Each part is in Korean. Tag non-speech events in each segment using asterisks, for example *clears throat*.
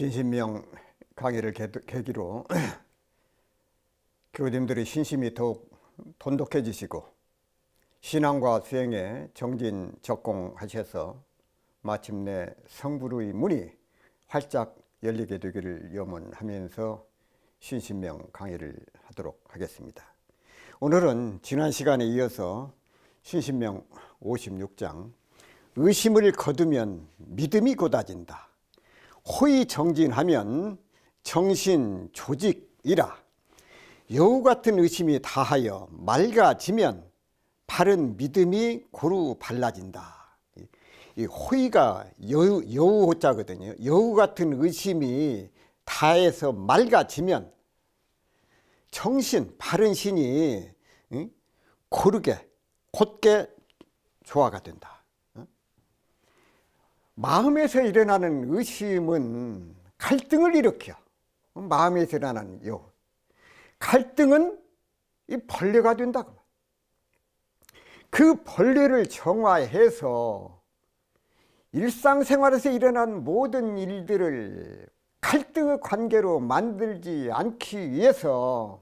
신신명 강의를 계기로 *clears throat* 교우님들의 신심이 더욱 돈독해지시고 신앙과 수행에 정진적공하셔서 마침내 성부의 문이 활짝 열리게 되기를 염원하면서 신신명 강의를 하도록 하겠습니다. 오늘은 지난 시간에 이어서 신신명 56장 의심을 거두면 믿음이 고아진다 호의정진하면 정신 조직이라 여우 같은 의심이 다하여 맑아지면 바른 믿음이 고루 발라진다. 이 호의가 여우, 여우 호자거든요. 여우 같은 의심이 다해서 맑아지면 정신, 바른 신이 고르게 곧게 조화가 된다. 마음에서 일어나는 의심은 갈등을 일으켜. 마음에서 일어나는 요. 갈등은 이 벌레가 된다그 벌레를 정화해서 일상생활에서 일어난 모든 일들을 갈등의 관계로 만들지 않기 위해서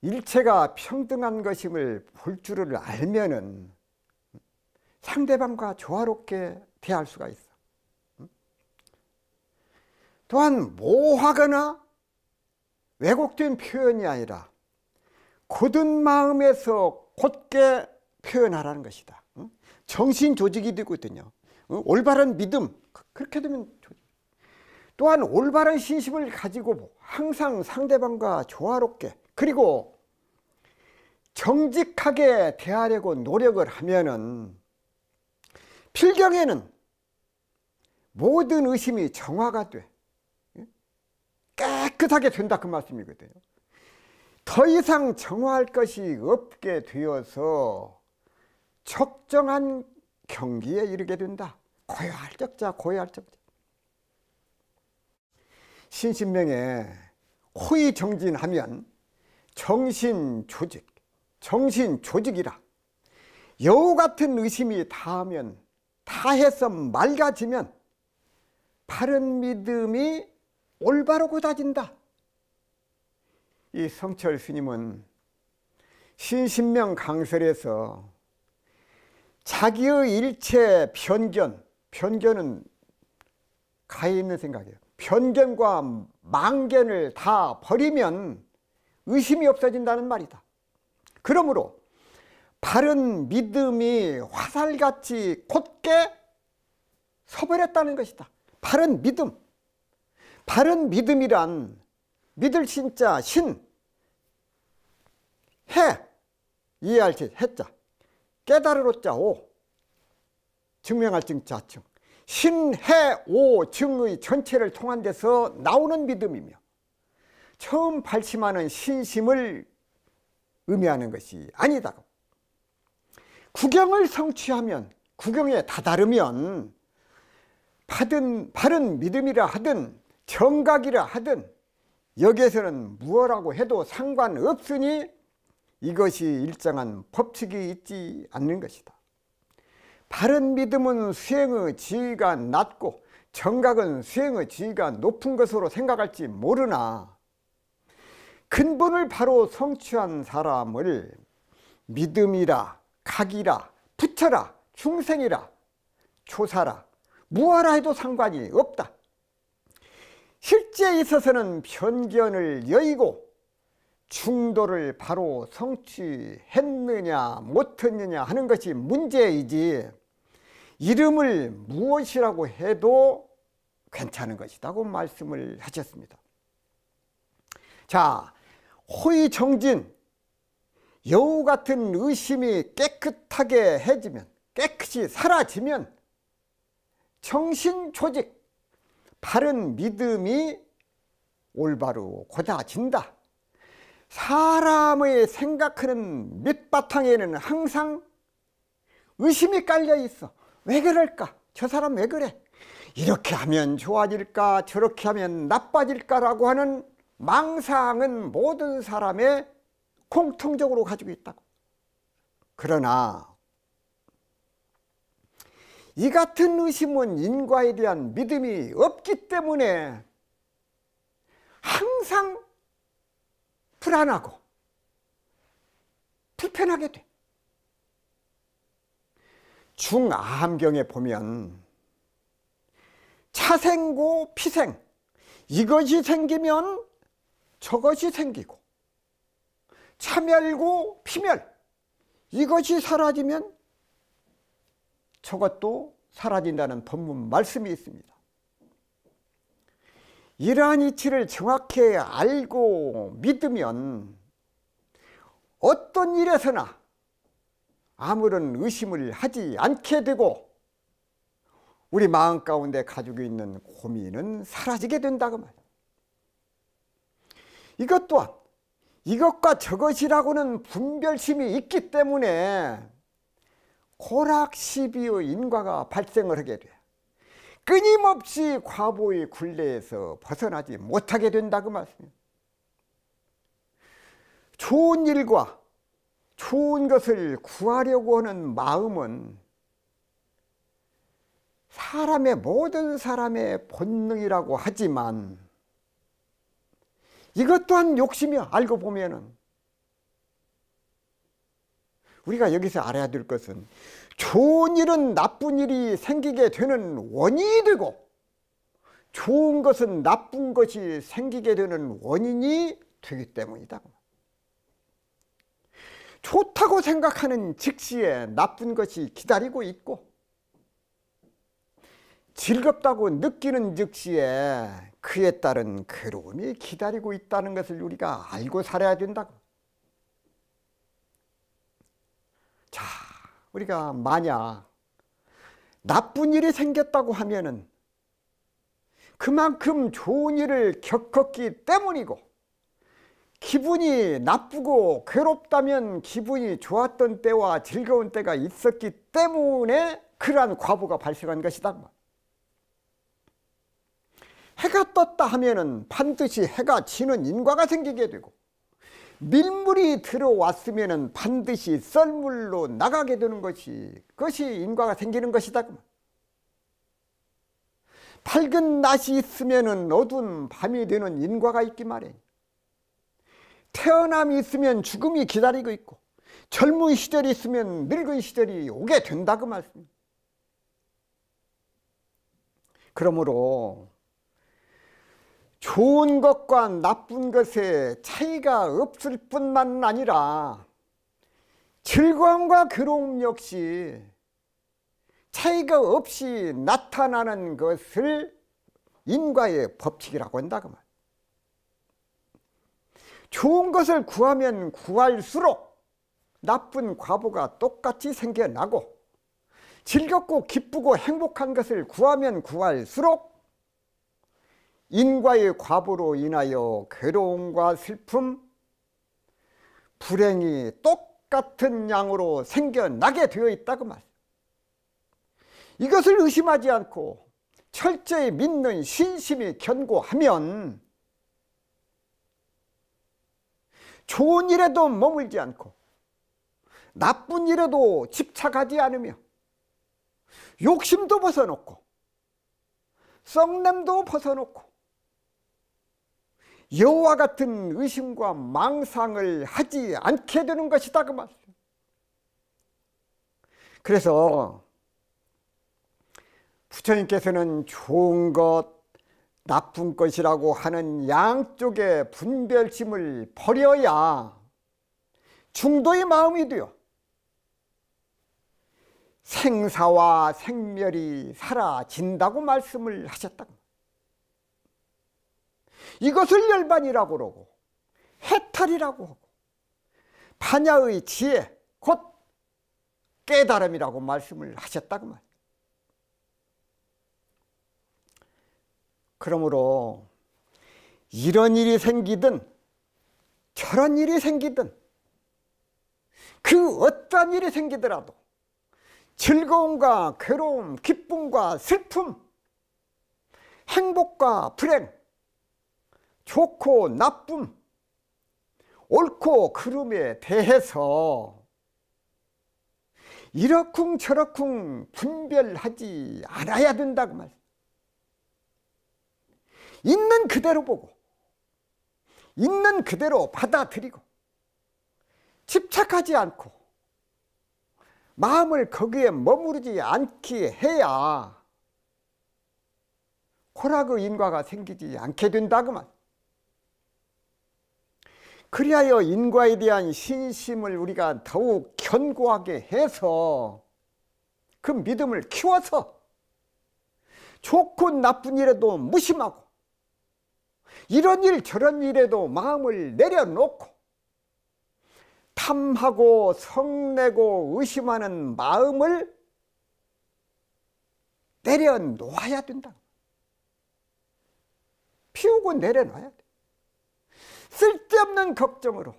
일체가 평등한 것임을 볼 줄을 알면은 상대방과 조화롭게 대할 수가 있어. 또한 모호하거나 왜곡된 표현이 아니라 굳은 마음에서 곧게 표현하라는 것이다. 정신 조직이 되거든요. 올바른 믿음 그, 그렇게 되면 또한 올바른 신심을 가지고 항상 상대방과 조화롭게 그리고 정직하게 대하려고 노력을 하면은 필경에는 모든 의심이 정화가 돼 예? 깨끗하게 된다 그 말씀이거든요 더 이상 정화할 것이 없게 되어서 적정한 경기에 이르게 된다 고요할 적자 고요할 적자 신신명에 호의정진하면 정신조직 정신조직이라 여우 같은 의심이 다하면 다해서 맑아지면 바른 믿음이 올바로굳 다진다. 이 성철 스님은 신신명 강설에서 자기의 일체 편견, 편견은 가해 있는 생각이에요. 편견과 망견을 다 버리면 의심이 없어진다는 말이다. 그러므로 바른 믿음이 화살같이 곧게 서버렸다는 것이다. 바른 믿음. 바른 믿음이란 믿을 신자 신 해. 이해할 시 해자. 깨달으로 자오. 증명할 증 자증. 신해 오 증의 전체를 통한 데서 나오는 믿음이며 처음 발심하는 신심을 의미하는 것이 아니다. 구경을 성취하면 구경에 다다르면 하든 바른 믿음이라 하든 정각이라 하든 여기에서는 무엇라고 해도 상관없으니 이것이 일정한 법칙이 있지 않는 것이다. 바른 믿음은 수행의 지위가 낮고 정각은 수행의 지위가 높은 것으로 생각할지 모르나 근본을 바로 성취한 사람을 믿음이라, 각이라, 부처라, 중생이라, 초사라, 무엇라 해도 상관이 없다. 실제에 있어서는 편견을 여의고 중도를 바로 성취했느냐 못했느냐 하는 것이 문제이지 이름을 무엇이라고 해도 괜찮은 것이라고 말씀을 하셨습니다. 자, 호의정진, 여우 같은 의심이 깨끗하게 해지면 깨끗이 사라지면 정신조직, 바른 믿음이 올바로 고자진다. 사람의 생각하는 밑바탕에는 항상 의심이 깔려 있어. 왜 그럴까? 저 사람 왜 그래? 이렇게 하면 좋아질까? 저렇게 하면 나빠질까라고 하는 망상은 모든 사람의 공통적으로 가지고 있다고. 그러나 이 같은 의심은 인과에 대한 믿음이 없기 때문에 항상 불안하고 불편하게 돼. 중암경에 보면 차생고 피생 이것이 생기면 저것이 생기고 차멸고 피멸 이것이 사라지면 저것도 사라진다는 법문 말씀이 있습니다. 이러한 이치를 정확히 알고 믿으면 어떤 일에서나 아무런 의심을 하지 않게 되고 우리 마음 가운데 가지고 있는 고민은 사라지게 된다고 말이에 이것 또한 이것과 저것이라고는 분별심이 있기 때문에 고락 시비의 인과가 발생을 하게 돼요. 끊임없이 과보의 굴레에서 벗어나지 못하게 된다고 그 말씀입니 좋은 일과 좋은 것을 구하려고 하는 마음은 사람의 모든 사람의 본능이라고 하지만 이것 또한 욕심이야 알고 보면은 우리가 여기서 알아야 될 것은 좋은 일은 나쁜 일이 생기게 되는 원인이 되고 좋은 것은 나쁜 것이 생기게 되는 원인이 되기 때문이다. 좋다고 생각하는 즉시에 나쁜 것이 기다리고 있고 즐겁다고 느끼는 즉시에 그에 따른 괴로움이 기다리고 있다는 것을 우리가 알고 살아야 된다고 자, 우리가 만약 나쁜 일이 생겼다고 하면은 그만큼 좋은 일을 겪었기 때문이고 기분이 나쁘고 괴롭다면 기분이 좋았던 때와 즐거운 때가 있었기 때문에 그러한 과보가 발생한 것이다. 해가 떴다 하면 반드시 해가 지는 인과가 생기게 되고 밀물이 들어왔으면 반드시 썰물로 나가게 되는 것이 그것이 인과가 생기는 것이다. 밝은 낮이 있으면 어두운 밤이 되는 인과가 있기 마련 태어남이 있으면 죽음이 기다리고 있고 젊은 시절이 있으면 늙은 시절이 오게 된다 그말씀 그러므로 좋은 것과 나쁜 것의 차이가 없을 뿐만 아니라 즐거움과 괴로움 역시 차이가 없이 나타나는 것을 인과의 법칙이라고 한다 그 말. 좋은 것을 구하면 구할수록 나쁜 과보가 똑같이 생겨나고 즐겁고 기쁘고 행복한 것을 구하면 구할수록 인과의 과부로 인하여 괴로움과 슬픔, 불행이 똑같은 양으로 생겨나게 되어 있다고 말이에요. 이것을 의심하지 않고 철저히 믿는 신심이 견고하면 좋은 일에도 머물지 않고 나쁜 일에도 집착하지 않으며 욕심도 벗어놓고 썩냄도 벗어놓고 여호와 같은 의심과 망상을 하지 않게 되는 것이다 그 말이에요. 그래서 부처님께서는 좋은 것, 나쁜 것이라고 하는 양쪽의 분별심을 버려야 중도의 마음이 되어 생사와 생멸이 사라진다고 말씀을 하셨다. 이것을 열반이라고 그러고 해탈이라고 하고 반야의 지혜 곧 깨달음이라고 말씀을 하셨다 고 말. 그러므로 이런 일이 생기든 저런 일이 생기든 그어떠 일이 생기더라도 즐거움과 괴로움, 기쁨과 슬픔, 행복과 불행 좋고 나쁨, 옳고 그름에 대해서 이러쿵 저러쿵 분별하지 않아야 된다고 말. 있는 그대로 보고 있는 그대로 받아들이고 집착하지 않고 마음을 거기에 머무르지 않게 해야 호락의 인과가 생기지 않게 된다그만 그리하여 인과에 대한 신심을 우리가 더욱 견고하게 해서 그 믿음을 키워서 좋고 나쁜 일에도 무심하고 이런 일 저런 일에도 마음을 내려놓고 탐하고 성내고 의심하는 마음을 내려놓아야 된다. 피우고 내려놔야 돼. 쓸데없는 걱정으로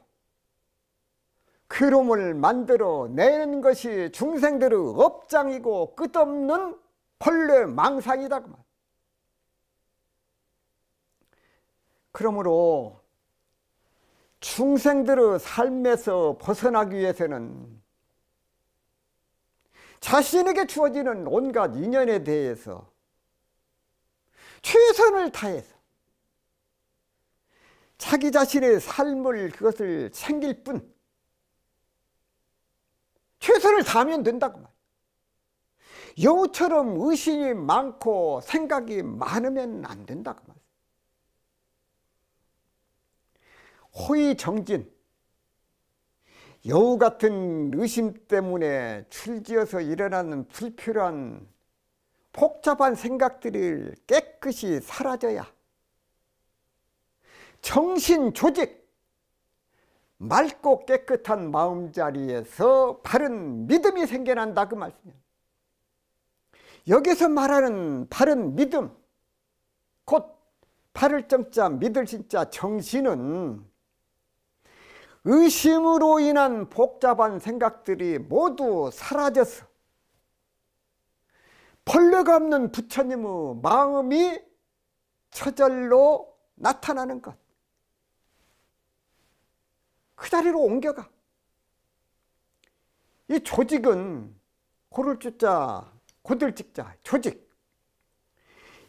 그놈을 만들어 내는 것이 중생들의 업장이고 끝없는 벌레 망상이다 그만. 그러므로 중생들의 삶에서 벗어나기 위해서는 자신에게 주어지는 온갖 인연에 대해서 최선을 다해서 자기 자신의 삶을 그것을 챙길 뿐 최선을 다하면 된다고 말이에요. 우처럼 의심이 많고 생각이 많으면 안 된다고 말이에 호의정진 여우 같은 의심 때문에 출지어서 일어나는 불필요한 복잡한 생각들을 깨끗이 사라져야 정신 조직, 맑고 깨끗한 마음자리에서 바른 믿음이 생겨난다 그 말씀이에요. 여기서 말하는 바른 믿음, 곧 팔을 점자 믿을 진짜 정신은 의심으로 인한 복잡한 생각들이 모두 사라져서 벌레가 없는 부처님의 마음이 처절로 나타나는 것그 자리로 옮겨가. 이 조직은 고를 찢자, 고들 찍자, 조직.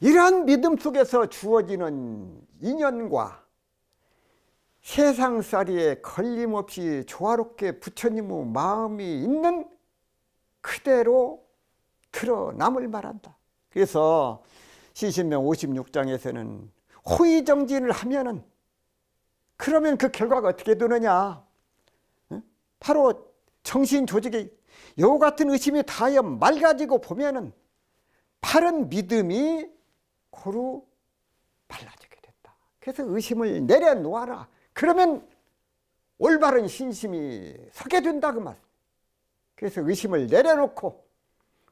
이러한 믿음 속에서 주어지는 인연과 세상살이에 걸림없이 조화롭게 부처님의 마음이 있는 그대로 드러남을 말한다. 그래서 시신명 56장에서는 호의정진을 하면은 그러면 그 결과가 어떻게 되느냐? 바로 정신 조직이 여우 같은 의심이 다하여 맑아지고 보면은 바른 믿음이 고루 발라지게 됐다. 그래서 의심을 내려놓아라. 그러면 올바른 신심이 서게 된다 그 말. 그래서 의심을 내려놓고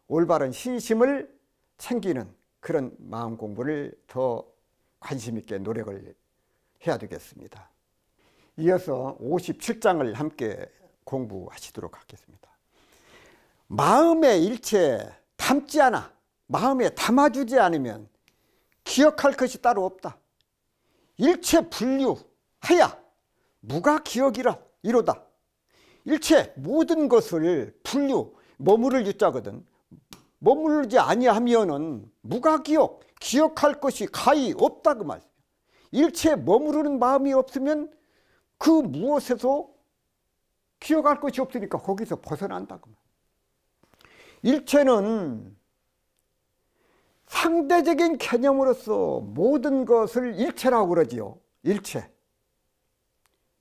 올바른 신심을 챙기는 그런 마음 공부를 더 관심 있게 노력을 해야 되겠습니다. 이어서 57장을 함께 공부하시도록 하겠습니다. 마음의 일체 담지 않아 마음에 담아주지 않으면 기억할 것이 따로 없다. 일체 분류하야 무가 기억이라 이로다. 일체 모든 것을 분류 머무를 유자거든. 머무르지 아니하면은 무가 기억 기억할 것이 가히 없다 그 말. 일체 머무르는 마음이 없으면 그 무엇에서 기억할 것이 없으니까 거기서 벗어난다 일체는 상대적인 개념으로서 모든 것을 일체라고 그러지요. 일체.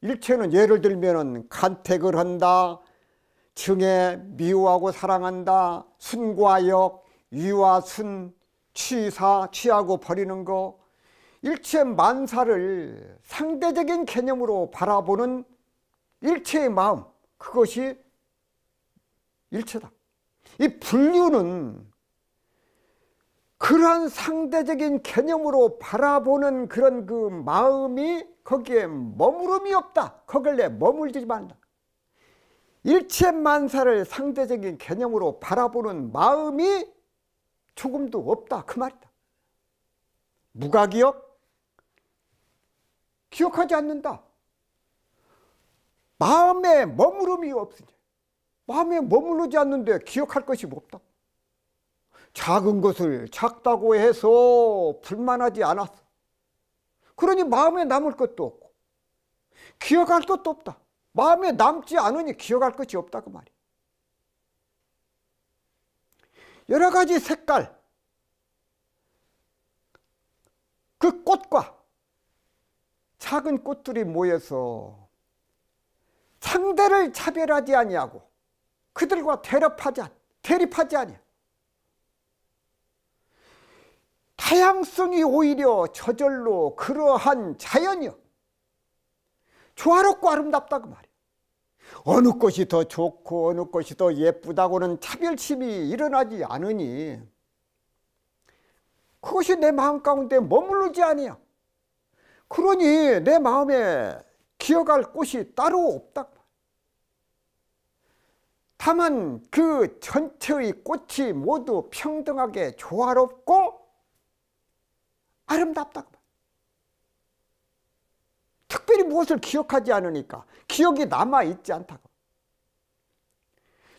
일체는 예를 들면 간택을 한다, 증에 미워하고 사랑한다, 순과 역, 유와 순, 취사, 취하고 버리는 거, 일체 만사를 상대적인 개념으로 바라보는 일체의 마음 그것이 일체다 이 분류는 그러한 상대적인 개념으로 바라보는 그런 그 마음이 거기에 머무름이 없다 거길래 머물지 말라 일체만사를 상대적인 개념으로 바라보는 마음이 조금도 없다 그 말이다 무각이요 기억하지 않는다. 마음에 머무름이 없으니 마음에 머무르지 않는데 기억할 것이 없다. 작은 것을 작다고 해서 불만하지 않았어. 그러니 마음에 남을 것도 없고 기억할 것도 없다. 마음에 남지 않으니 기억할 것이 없다 그 말이야. 여러 가지 색깔 그 꽃과 작은 꽃들이 모여서 상대를 차별하지 아니하고 그들과 대립하지 대립하지 아니 다양성이 오히려 저절로 그러한 자연이요. 조화롭고 아름답다고 말이에 어느 것이 더 좋고 어느 것이 더 예쁘다고는 차별심이 일어나지 않으니 그것이 내 마음 가운데 머무르지 아니야. 그러니 내 마음에 기어갈 곳이 따로 없다. 다만 그 전체의 꽃이 모두 평등하게 조화롭고 아름답다. 특별히 무엇을 기억하지 않으니까 기억이 남아있지 않다고.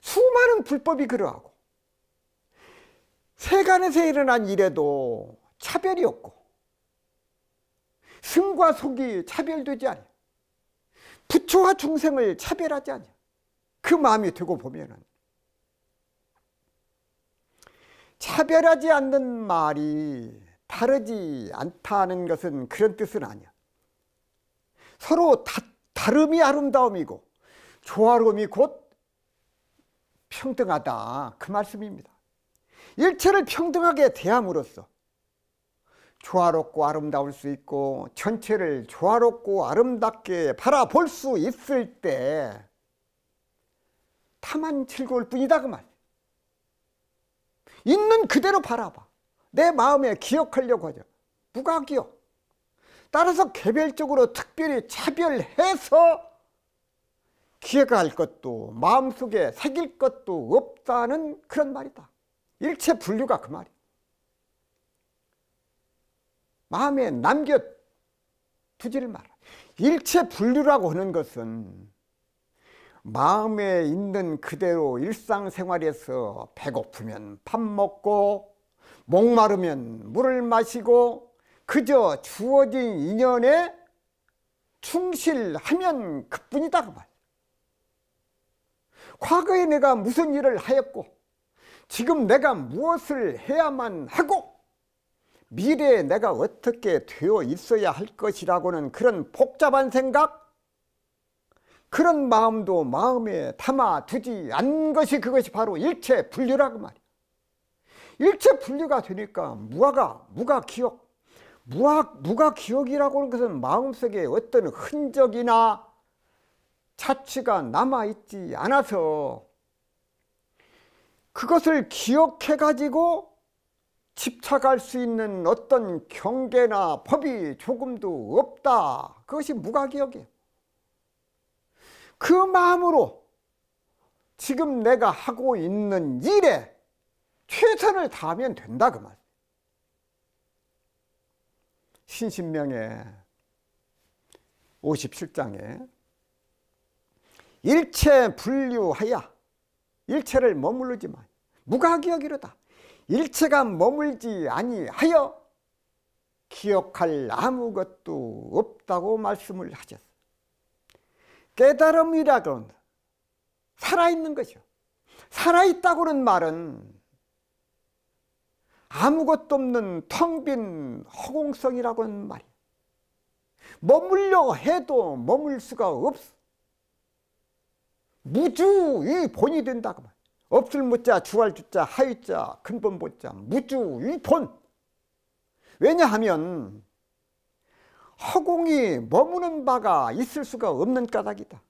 수많은 불법이 그러하고 세간에서 일어난 일에도 차별이 없고 승과 속이 차별되지 않아요. 부처와 중생을 차별하지 않아요. 그 마음이 되고 보면은 차별하지 않는 말이 다르지 않다는 것은 그런 뜻은 아니야. 서로 다, 다름이 아름다움이고 조화로움이 곧 평등하다 그 말씀입니다. 일체를 평등하게 대함으로써 조화롭고 아름다울 수 있고 전체를 조화롭고 아름답게 바라볼 수 있을 때다만 즐거울 뿐이다 그 말. 있는 그대로 바라봐. 내 마음에 기억하려고 하죠. 무각이요. 따라서 개별적으로 특별히 차별해서 기억할 것도 마음속에 새길 것도 없다는 그런 말이다. 일체 분류가 그 말이다. 마음에 남겨 두지를 마라. 일체 분류라고 하는 것은 마음에 있는 그대로 일상생활에서 배고프면 밥 먹고 목마르면 물을 마시고 그저 주어진 인연에 충실하면 그뿐이다 그 말. 과거에 내가 무슨 일을 하였고 지금 내가 무엇을 해야만 하고 미래에 내가 어떻게 되어 있어야 할 것이라고는 그런 복잡한 생각 그런 마음도 마음에 담아 두지 않은 것이 그것이 바로 일체 분류라고 말이야 일체 분류가 되니까 무화가 무가 기억 무화 무가 기억이라고 하는 것은 마음속에 어떤 흔적이나 자취가 남아있지 않아서 그것을 기억해 가지고 집착할 수 있는 어떤 경계나 법이 조금도 없다. 그것이 무가기억이에요. 그 마음으로 지금 내가 하고 있는 일에 최선을 다하면 된다 그 말. 신신명의 57장에 일체 분류하여 일체를 머무르지만 무가기억이로다. 일체가 머물지 아니하여 기억할 아무것도 없다고 말씀을 하셨어 깨달음이라고 살아있는 거죠 살아있다고는 말은 아무것도 없는 텅 빈 허공성이라고는 말이야 머물려 해도 머물 수가 없어 무주의 본이 된다고 말 없을 못자 주할 주자 하유자 근본 보자 무주 위폰 왜냐하면 허공이 머무는 바가 있을 수가 없는 까닭이다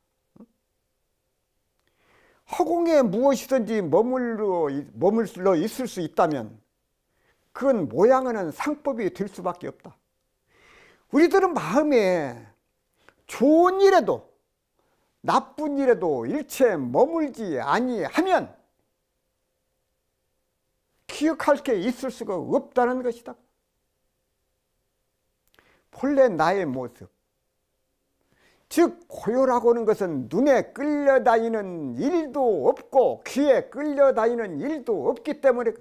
허공에 무엇이든지 머물러, 머물러 있을 수 있다면 그건 모양하는 상법이 될 수밖에 없다 우리들은 마음에 좋은 일에도 나쁜 일에도 일체 머물지 아니하면 기억할 게 있을 수가 없다는 것이다. 본래 나의 모습 즉 고요라고 하는 것은 눈에 끌려다니는 일도 없고 귀에 끌려다니는 일도 없기 때문에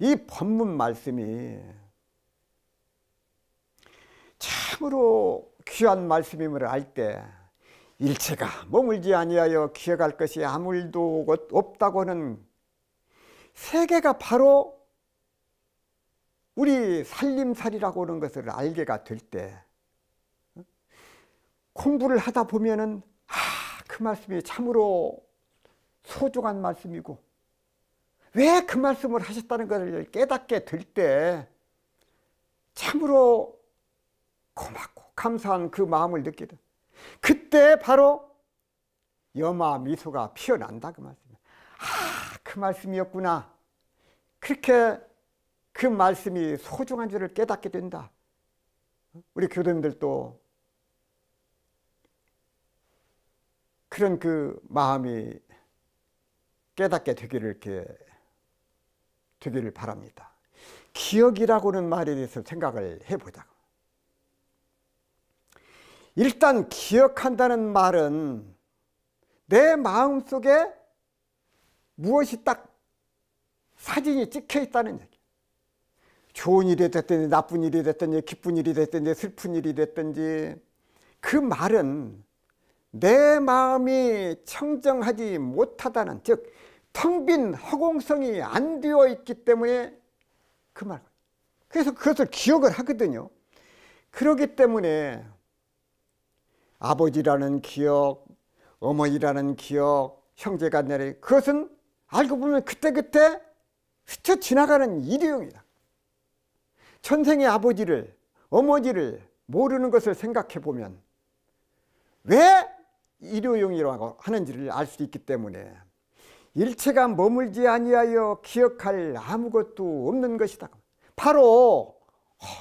이 본문 말씀이 참으로 귀한 말씀임을 알때 일체가 머물지 아니하여 기어갈 것이 아무일도 없다고는 세계가 바로 우리 살림살이라고 하는 것을 알게가 될 때 공부를 하다 보면은 아, 그 말씀이 참으로 소중한 말씀이고 왜 그 말씀을 하셨다는 것을 깨닫게 될 때 참으로 고맙고 감사한 그 마음을 느끼다. 그때 바로 염화 미소가 피어난다 그 말씀이에요. 아, 그 말씀이었구나. 그렇게 그 말씀이 소중한 줄을 깨닫게 된다. 우리 교도님들도 그런 그 마음이 깨닫게 되기를 이렇게 되기를 바랍니다. 기억이라고는 말에 대해서 생각을 해보자고. 일단 기억한다는 말은 내 마음속에 무엇이 딱 사진이 찍혀 있다는 얘기 좋은 일이 됐든지 나쁜 일이 됐든지 기쁜 일이 됐든지 슬픈 일이 됐든지 그 말은 내 마음이 청정하지 못하다는 즉 텅 빈 허공성이 안 되어 있기 때문에 그 말. 그래서 그것을 기억을 하거든요. 그러기 때문에 아버지라는 기억, 어머니라는 기억, 형제간의 그것은 알고 보면 그때그때 스쳐 지나가는 일용이다. 천생의 아버지를, 어머니를 모르는 것을 생각해 보면 왜 일용이라고 하는지를 알 수 있기 때문에 일체가 머물지 아니하여 기억할 아무것도 없는 것이다. 바로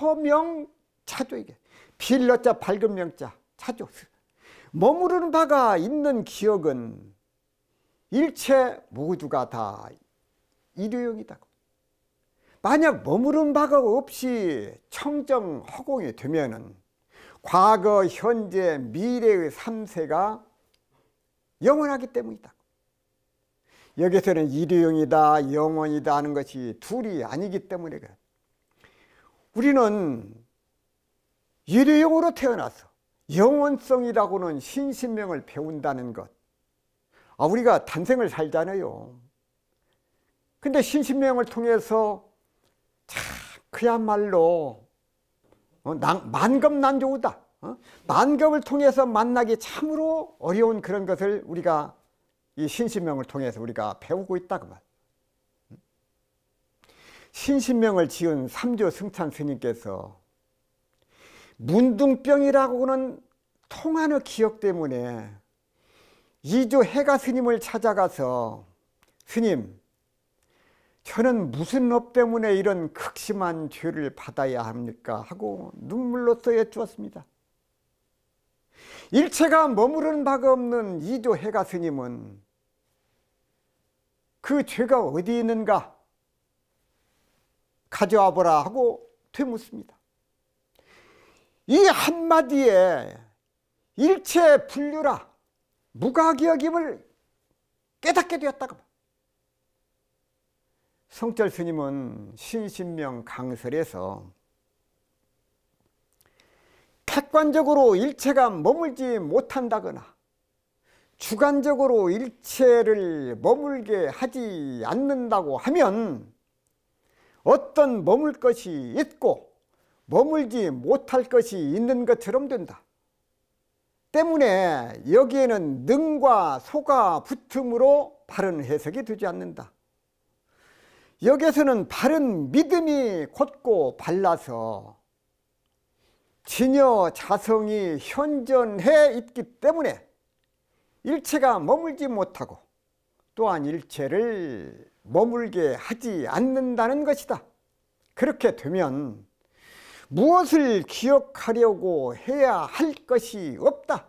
허명차조이게 빌러자 밝은 명자 찾죠. 머무르는 바가 있는 기억은 일체 모두가 다 일용이다. 만약 머무른 바가 없이 청정허공이 되면은 과거, 현재, 미래의 삼세가 영원하기 때문이다. 여기서는 일용이다, 영원이다 하는 것이 둘이 아니기 때문에 그래. 우리는 일용으로 태어났어. 영원성이라고는 신신명을 배운다는 것. 아, 우리가 단생을 살잖아요. 근데 신신명을 통해서 참 그야말로 어, 난, 만금난조우다. 어? 만금을 통해서 만나기 참으로 어려운 그런 것을 우리가 이 신신명을 통해서 우리가 배우고 있다고 말. 신신명을 지은 삼조 승찬 스님께서 문둥병이라고는 통하는 기억 때문에 이조 해가 스님을 찾아가서 스님 저는 무슨 업 때문에 이런 극심한 죄를 받아야 합니까? 하고 눈물로써 여쭈었습니다. 일체가 머무르는 바가 없는 이조 해가 스님은 그 죄가 어디 있는가 가져와 보라 하고 되묻습니다. 이 한마디에 일체 분류라 무가이역임을 깨닫게 되었다고 성철 스님은 신신명 강설에서 객관적으로 일체가 머물지 못한다거나 주관적으로 일체를 머물게 하지 않는다고 하면 어떤 머물 것이 있고 머물지 못할 것이 있는 것처럼 된다. 때문에 여기에는 능과 소가 붙음으로 바른 해석이 되지 않는다. 여기에서는 바른 믿음이 곧고 발라서 진여 자성이 현전해 있기 때문에 일체가 머물지 못하고 또한 일체를 머물게 하지 않는다는 것이다. 그렇게 되면 무엇을 기억하려고 해야 할 것이 없다.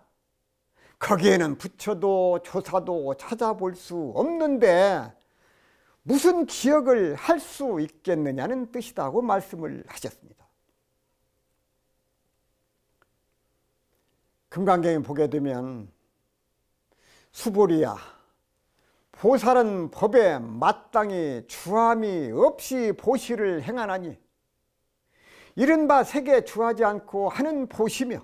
거기에는 부처도 조사도 찾아볼 수 없는데 무슨 기억을 할 수 있겠느냐는 뜻이다고 말씀을 하셨습니다. 금강경에 보게 되면 수보리야 보살은 법에 마땅히 주함이 없이 보시를 행하나니 이른바 세계에 주하지 않고 하는 보시며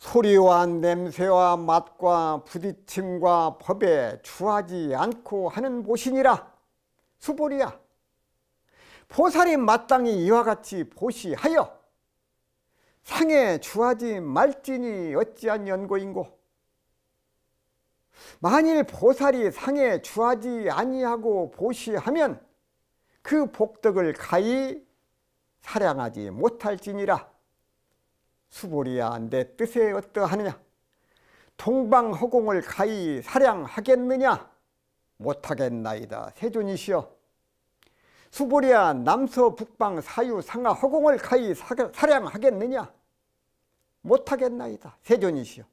소리와 냄새와 맛과 부딪힘과 법에 주하지 않고 하는 보시니라 수보리야 보살이 마땅히 이와 같이 보시하여 상에 주하지 말지니 어찌한 연고인고 만일 보살이 상에 주하지 아니하고 보시하면 그 복덕을 가히 사량하지 못할지니라 수보리야 내 뜻에 어떠하느냐 동방허공을 가히 사량하겠느냐 못하겠나이다 세존이시여 수보리야 남서 북방 사유 상하 허공을 가히 사량하겠느냐 못하겠나이다 세존이시여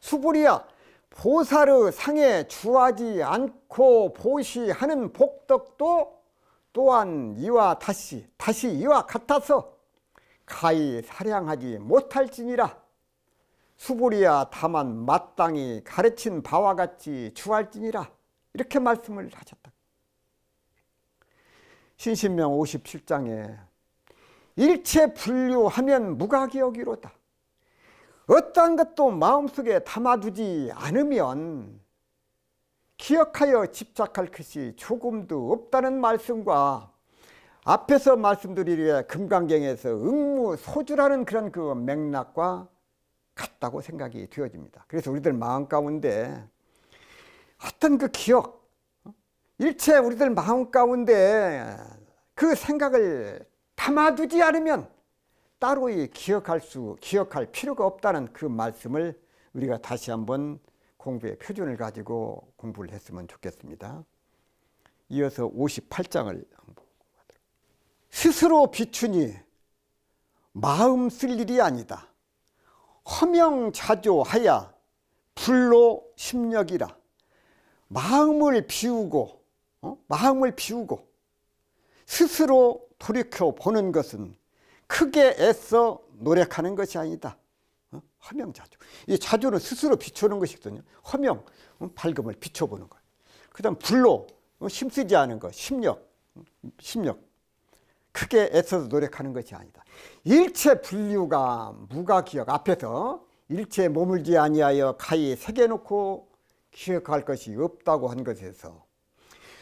수보리야 보살의 상에 주하지 않고 보시하는 복덕도 또한 이와 다시 다시 이와 같아서 가히 사량하지 못할지니라 수불리야 다만 마땅히 가르친 바와 같이 주할지니라 이렇게 말씀을 하셨다 신신명 57장에 일체 분류하면 무가기여이로다 어떠한 것도 마음속에 담아두지 않으면 기억하여 집착할 것이 조금도 없다는 말씀과 앞에서 말씀드리 금강경에서 응무 소주라는 그런 그 맥락과 같다고 생각이 되어집니다. 그래서 우리들 마음 가운데 어떤 그 기억, 일체 우리들 마음 가운데 그 생각을 담아두지 않으면 따로 기억할 수, 기억할 필요가 없다는 그 말씀을 우리가 다시 한번 공부의 표준을 가지고 공부를 했으면 좋겠습니다. 이어서 58장을 스스로 비추니 마음 쓸 일이 아니다. 허명자조하야 불로 심력이라 마음을 비우고 어? 마음을 비우고 스스로 돌이켜 보는 것은 크게 애써 노력하는 것이 아니다. 허명 자주. 이 자주는 스스로 비추는 것이거든요. 허명, 음, 밝음을 비춰보는 것. 그 다음 불로, 음, 힘쓰지 않은 것, 심력, 음, 심력. 크게 애써서 노력하는 것이 아니다. 일체 분류가 무가기억 앞에서 일체 머물지 아니하여 가히 새겨놓고 기억할 것이 없다고 한 것에서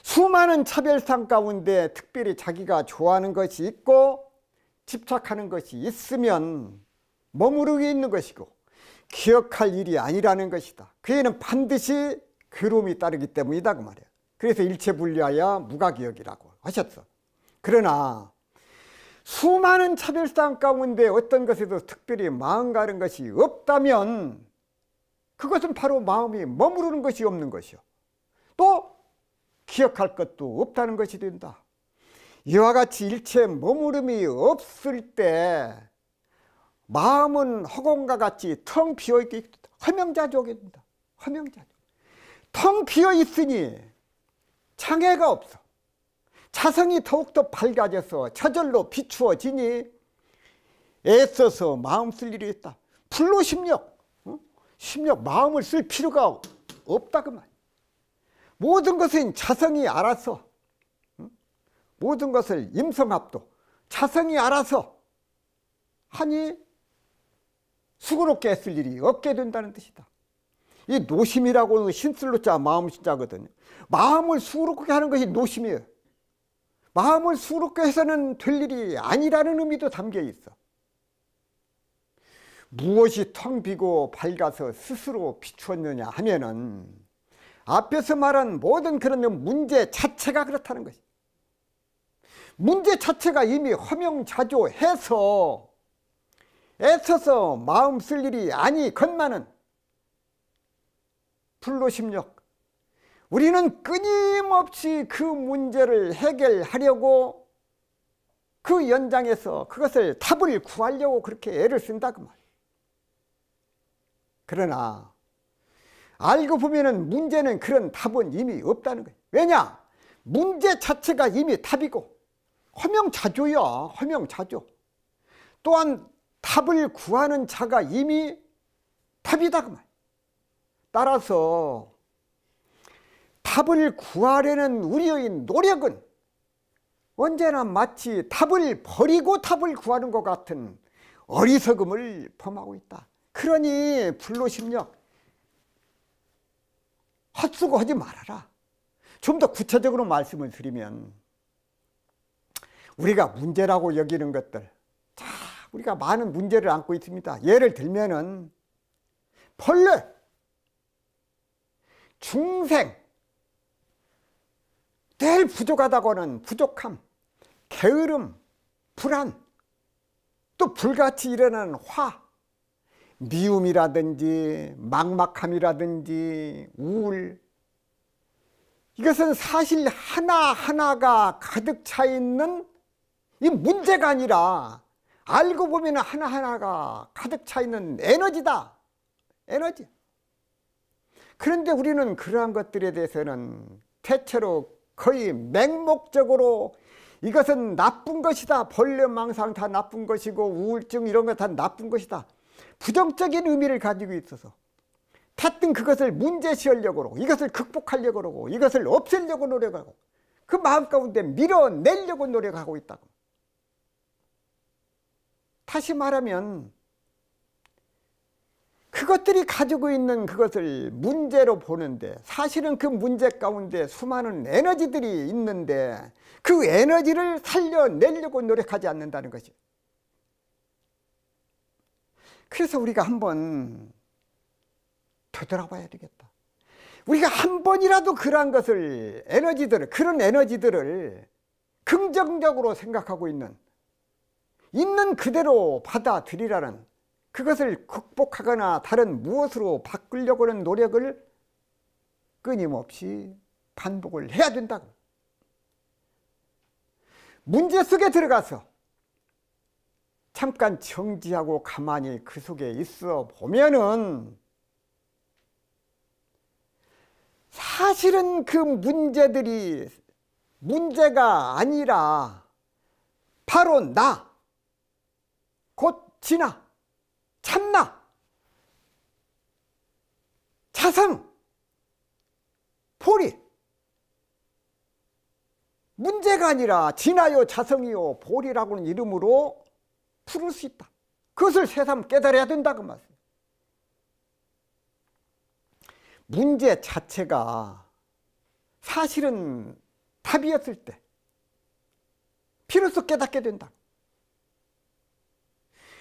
수많은 차별상 가운데 특별히 자기가 좋아하는 것이 있고 집착하는 것이 있으면 머무르게 있는 것이고 기억할 일이 아니라는 것이다. 그에는 반드시 괴로움이 따르기 때문이다 그 말이야. 그래서 일체분리하여 무가기억이라고 하셨어. 그러나 수많은 차별상 가운데 어떤 것에도 특별히 마음 가는 것이 없다면 그것은 바로 마음이 머무르는 것이 없는 것이요. 또 기억할 것도 없다는 것이 된다. 이와 같이 일체 머무름이 없을 때 마음은 허공과 같이 텅 비어있기 허명자족입니다. 허명자족. 텅 비어있으니 창해가 없어. 자성이 더욱더 밝아져서 저절로 비추어지니 애써서 마음 쓸 일이 있다. 불로 심력, 심력 마음을 쓸 필요가 없다 그만. 모든 것은 자성이 알아서 모든 것을 임성합도 자성이 알아서 하니 수그럽게 했을 일이 없게 된다는 뜻이다. 이 노심이라고 하는 신슬로 자 마음 신자거든요. 마음을 수그럽게 하는 것이 노심이에요. 마음을 수그럽게 해서는 될 일이 아니라는 의미도 담겨 있어. 무엇이 텅 비고 밝아서 스스로 비추었느냐 하면은 앞에서 말한 모든 그런 문제 자체가 그렇다는 것이 문제 자체가 이미 허명자조해서 애써서 마음 쓸 일이 아니건만은 불로 심력 우리는 끊임없이 그 문제를 해결하려고 그 연장에서 그것을 답을 구하려고 그렇게 애를 쓴다 그 말. 그러나 알고 보면 문제는 그런 답은 이미 없다는 거예요. 왜냐? 문제 자체가 이미 답이고 허명자조야 허명자조. 또한 답을 구하는 자가 이미 답이다 그 말. 따라서 답을 구하려는 우리의 노력은 언제나 마치 답을 버리고 답을 구하는 것 같은 어리석음을 범하고 있다. 그러니 불로심력 헛수고하지 말아라. 좀 더 구체적으로 말씀을 드리면 우리가 문제라고 여기는 것들 우리가 많은 문제를 안고 있습니다. 예를 들면은 벌레, 중생, 늘 부족하다고는 부족함, 게으름, 불안, 또 불같이 일어나는 화, 미움이라든지 막막함이라든지 우울 이것은 사실 하나하나가 가득 차 있는 이 문제가 아니라 알고 보면 하나하나가 가득 차 있는 에너지다. 에너지. 그런데 우리는 그러한 것들에 대해서는 대체로 거의 맹목적으로 이것은 나쁜 것이다. 벌레 망상 다 나쁜 것이고 우울증 이런 거다 나쁜 것이다. 부정적인 의미를 가지고 있어서 탔든 그것을 문제시하려고 하고 이것을 극복하려고 하고 이것을 없애려고 노력하고 그 마음 가운데 밀어내려고 노력하고 있다고 다시 말하면 그것들이 가지고 있는 그것을 문제로 보는데 사실은 그 문제 가운데 수많은 에너지들이 있는데 그 에너지를 살려내려고 노력하지 않는다는 것이 그래서 우리가 한번 되돌아봐야 되겠다 우리가 한 번이라도 그러한 것을 에너지들을 그런 에너지들을 긍정적으로 생각하고 있는 있는 그대로 받아들이라는 그것을 극복하거나 다른 무엇으로 바꾸려고 하는 노력을 끊임없이 반복을 해야 된다. 고 문제 속에 들어가서 잠깐 정지하고 가만히 그 속에 있어 보면은 사실은 그 문제들이 문제가 아니라 바로 나 진아, 참나, 차선우, 포리 문제가 아니라 진아요 자성이요 보리라고는 이름으로 풀을 수 있다. 그것을 새삼 깨달아야 된다 그 말씀. 문제 자체가 사실은 답이었을 때필요소 깨닫게 된다.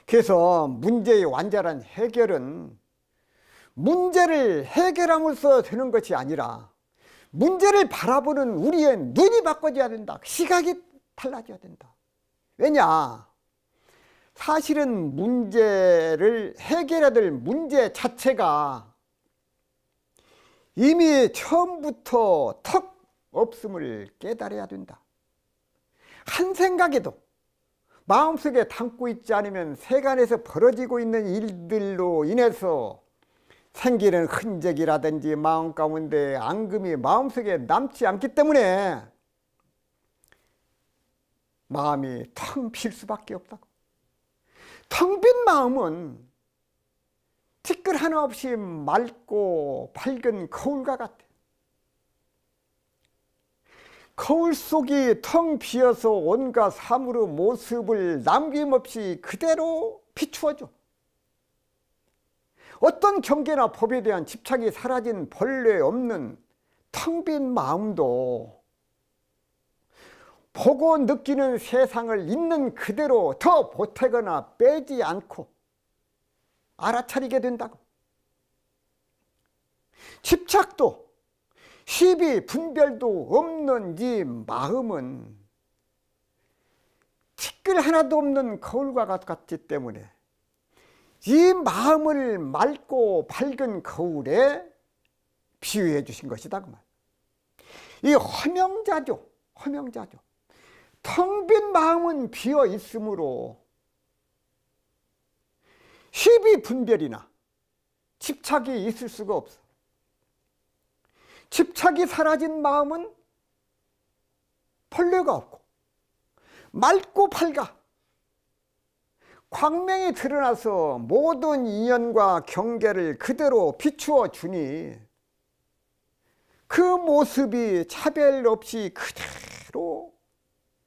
그래서 문제의 완전한 해결은 문제를 해결함으로써 되는 것이 아니라 문제를 바라보는 우리의 눈이 바꿔져야 된다. 시각이 달라져야 된다. 왜냐? 사실은 문제를 해결해야 될 문제 자체가 이미 처음부터 턱 없음을 깨달아야 된다. 한 생각에도 마음속에 담고 있지 않으면 세간에서 벌어지고 있는 일들로 인해서 생기는 흔적이라든지 마음 가운데 앙금이 마음속에 남지 않기 때문에 마음이 텅 빌 수밖에 없다고 텅 빈 마음은 티끌 하나 없이 맑고 밝은 거울과 같아 거울 속이 텅 비어서 온갖 사물의 모습을 남김없이 그대로 비추어줘. 어떤 경계나 법에 대한 집착이 사라진 본래 없는 텅 빈 마음도 보고 느끼는 세상을 있는 그대로 더 보태거나 빼지 않고 알아차리게 된다고. 집착도 시비 분별도 없는 네 마음은 티끌 하나도 없는 거울과 같기 때문에 이 마음을 맑고 밝은 거울에 비유해 주신 것이다 그말 이 허명자죠 허명자죠 텅 빈 마음은 비어 있으므로 시비 분별이나 집착이 있을 수가 없어 집착이 사라진 마음은 펄레가 없고 맑고 밝아 광명이 드러나서 모든 인연과 경계를 그대로 비추어 주니 그 모습이 차별 없이 그대로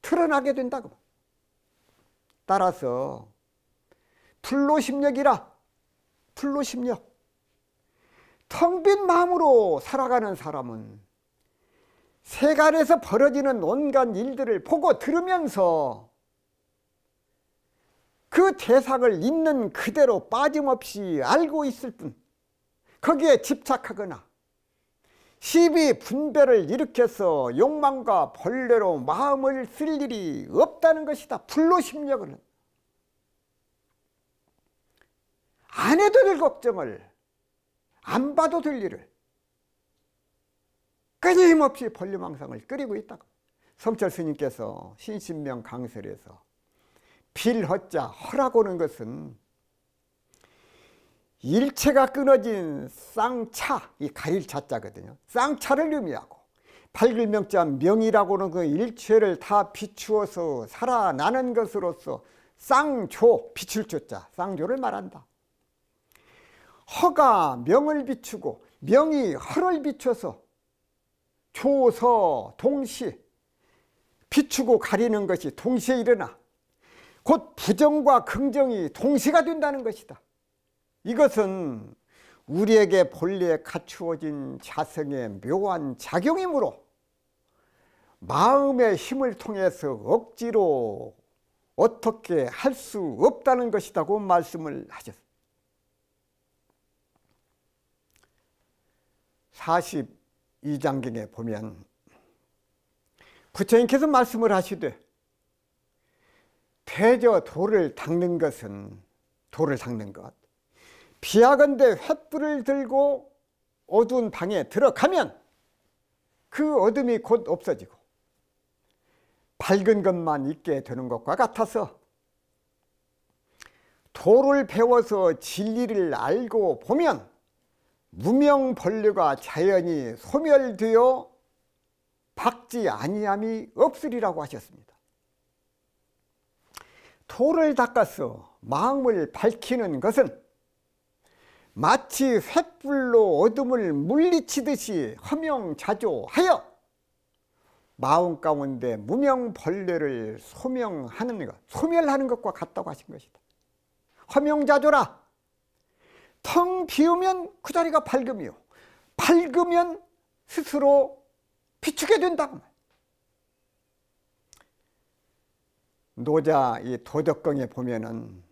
드러나게 된다고 따라서 불로심력이라 불로심력 텅빈 마음으로 살아가는 사람은 세간에서 벌어지는 온갖 일들을 보고 들으면서 그 대상을 있는 그대로 빠짐없이 알고 있을 뿐 거기에 집착하거나 시비 분배를 일으켜서 욕망과 벌레로 마음을 쓸 일이 없다는 것이다. 불로 심력은 안 해도 될 걱정을 안 봐도 될 일을 끊임없이 벌림망상을 끓이고 있다. 고 섬철 스님께서 신신명 강설에서 필허자 허라고는 것은 일체가 끊어진 쌍차 이 가일차자거든요. 쌍차를 의미하고 팔길명자 명이라고는 그 일체를 다 비추어서 살아나는 것으로서 쌍조 비출 조자 쌍조를 말한다. 허가 명을 비추고 명이 허를 비춰서 조서 동시 비추고 가리는 것이 동시에 일어나 곧 부정과 긍정이 동시가 된다는 것이다. 이것은 우리에게 본래 갖추어진 자성의 묘한 작용이므로 마음의 힘을 통해서 억지로 어떻게 할 수 없다는 것이다고 말씀을 하셨습니다. 42장경에 보면 부처님께서 말씀을 하시되 태저 돌을 닦는 것은 돌을 닦는 것 비하건대 횃불을 들고 어두운 방에 들어가면 그 어둠이 곧 없어지고 밝은 것만 있게 되는 것과 같아서 돌을 배워서 진리를 알고 보면 무명 벌레가 자연이 소멸되어 박지 아니함이 없으리라고 하셨습니다. 토를 닦아서 마음을 밝히는 것은 마치 횃불로 어둠을 물리치듯이 허명자조하여 마음 가운데 무명벌레를 소명하는 것, 소멸하는 것과 같다고 하신 것이다. 허명자조라 텅 비우면 그 자리가 밝음이요. 밝으면 스스로 비추게 된다고 노자 이 도덕경에 보면은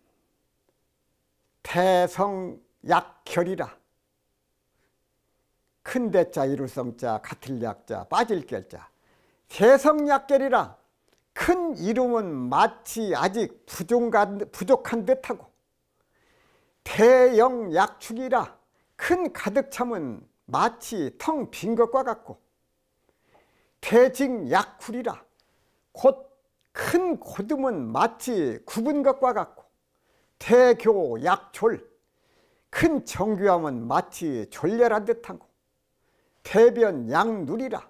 태성 약결이라 큰 대자 이룰성자 같을 약자 빠질 결자 태성 약결이라 큰 이름은 마치 아직 부족한 듯하고 대영약축이라 큰 가득 참은 마치 텅 빈 것과 같고 대징약쿨이라 곧 큰 고듬은 마치 굽은 것과 같고 대교약졸 큰 정교함은 마치 졸렬한 듯하고 대변약누리라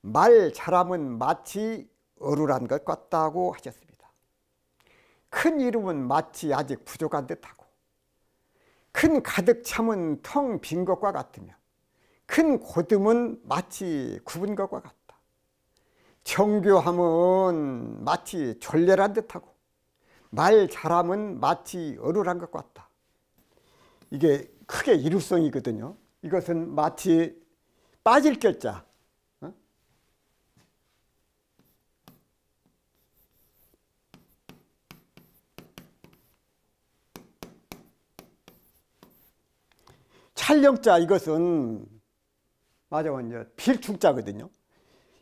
말 잘함은 마치 어눌한 것 같다고 하셨습니다. 큰 이름은 마치 아직 부족한 듯하고 큰 가득 참은 텅 빈 것과 같으며 큰 고듬은 마치 굽은 것과 같다. 정교함은 마치 졸렬한 듯하고 말 잘함은 마치 어루란것 같다. 이게 크게 이루성이거든요. 이것은 마치 빠질 결자 탈령자 이것은 맞아 이제 필축자거든요.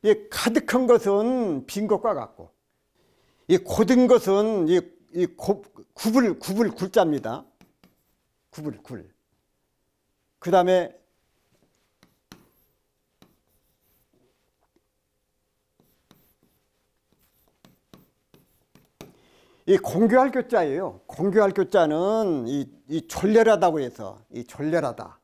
이 가득한 것은 빈 것과 같고 이 고든 것은 이, 이 고, 구불 구불 굴자입니다. 구불 굴. 그 다음에 이 공교할 교자예요. 공교할 교자는 이, 이 졸렬하다고 해서 이 졸렬하다.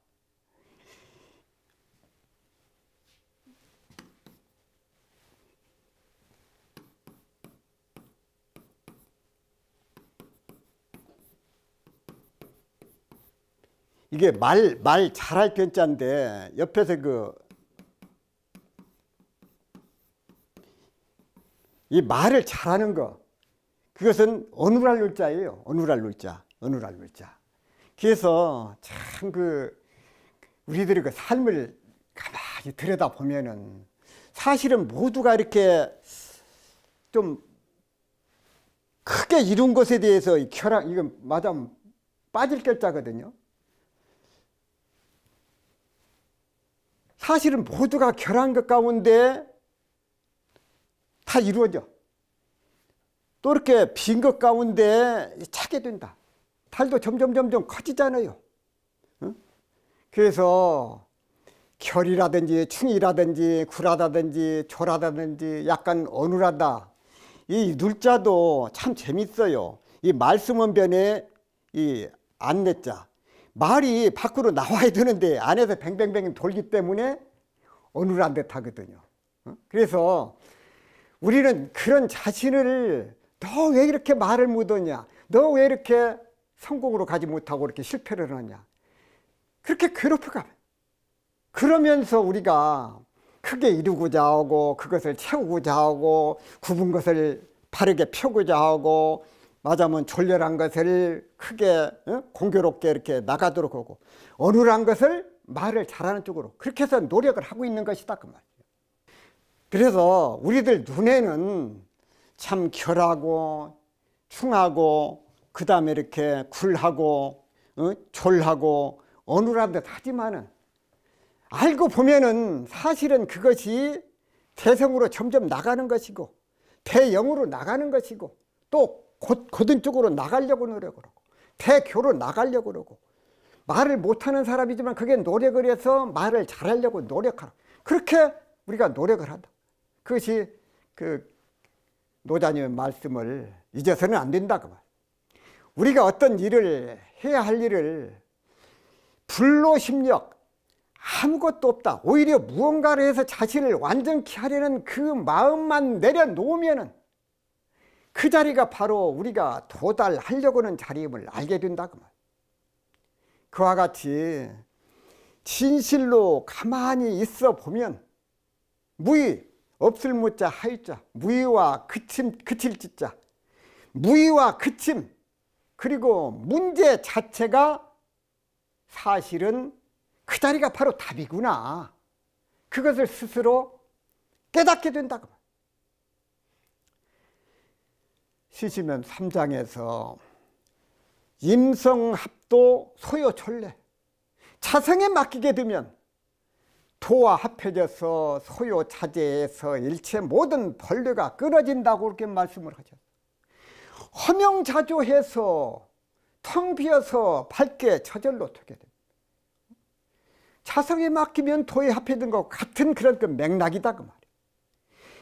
이게 말, 말 잘할 편자인데 옆에서 그 이 말을 잘하는 거 그것은 어느할 놀자예요. 어눌할 놀자. 어눌할 놀자. 그래서 참 그 우리들의 그 삶을 가만히 들여다보면은 사실은 모두가 이렇게 좀 크게 이룬 것에 대해서 결함 이건 마담 빠질 결자거든요. 사실은 모두가 결한 것 가운데 다 이루어져. 또 이렇게 빈 것 가운데 차게 된다. 달도 점점 점점 커지잖아요. 그래서 결이라든지 충이라든지 구라다든지 조라다든지 약간 어눌하다. 이 눌자도 참 재밌어요. 이 말씀은 변에 이 안내자. 말이 밖으로 나와야 되는데 안에서 뱅뱅뱅 돌기 때문에 어눌한 듯 하거든요. 어? 그래서 우리는 그런 자신을 너 왜 이렇게 말을 못하냐? 너 왜 이렇게 성공으로 가지 못하고 이렇게 실패를 하냐? 그렇게 괴롭혀가. 그러면서 우리가 크게 이루고자 하고 그것을 채우고자 하고 굽은 것을 바르게 펴고자 하고 맞으면 졸렬한 것을 크게 어? 공교롭게 이렇게 나가도록 하고 어눌한 것을 말을 잘하는 쪽으로 그렇게 해서 노력을 하고 있는 것이다 그 말이에요. 그래서 우리들 눈에는 참 결하고 충하고 그 다음에 이렇게 굴하고 어? 졸하고 어눌한 듯 하지만은 알고 보면은 사실은 그것이 대성으로 점점 나가는 것이고 대영으로 나가는 것이고 또곧 거든 쪽으로 나가려고 노력을 하고 대교로 나가려고 그러고 말을 못하는 사람이지만 그게 노력을 해서 말을 잘하려고 노력하라 그렇게 우리가 노력을 한다 그것이 그 노자님의 말씀을 잊어서는 안 된다 그 말. 우리가 어떤 일을 해야 할 일을 불로 심력 아무것도 없다 오히려 무언가를 해서 자신을 완전히 하려는 그 마음만 내려놓으면은 그 자리가 바로 우리가 도달하려고 하는 자리임을 알게 된다 고 그 말. 그와 같이 진실로 가만히 있어 보면 무의 없을 무자 할자 무의와 그침 그칠 짓자 무의와 그침 그리고 문제 자체가 사실은 그 자리가 바로 답이구나 그것을 스스로 깨닫게 된다 그 시시면 3장에서 임성합도 소요촌래 차성에 맡기게 되면 도와 합해져서 소요 차제에서 일체 모든 벌레가 끊어진다고 그렇게 말씀을 하죠. 허명자조해서 텅 비어서 밝게 처절로 되게 됩니다. 차성에 맡기면 도에 합해진 것 같은 그런 그 맥락이다 그 말이에요.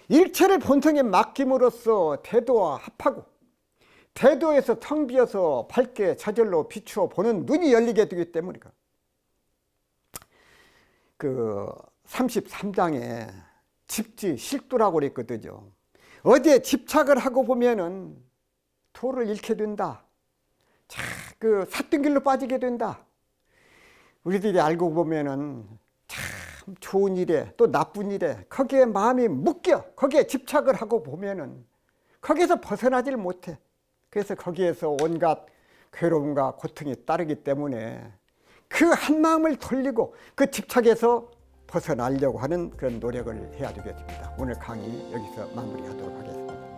일체를 본성에 맡김으로써 태도와 합하고 태도에서 텅비어서 밝게 차절로 비추어 보는 눈이 열리게 되기 때문이다. 그 33장에 집지 실도라고 그랬거든요. 어디에 집착을 하고 보면은 도를 잃게 된다. 그 삿된 길로 빠지게 된다. 우리들이 알고 보면은 참 좋은 일에 또 나쁜 일에 거기에 마음이 묶여 거기에 집착을 하고 보면은 거기에서 벗어나질 못해 그래서 거기에서 온갖 괴로움과 고통이 따르기 때문에 그 한 마음을 돌리고 그 집착에서 벗어나려고 하는 그런 노력을 해야 되겠습니다 오늘 강의 여기서 마무리하도록 하겠습니다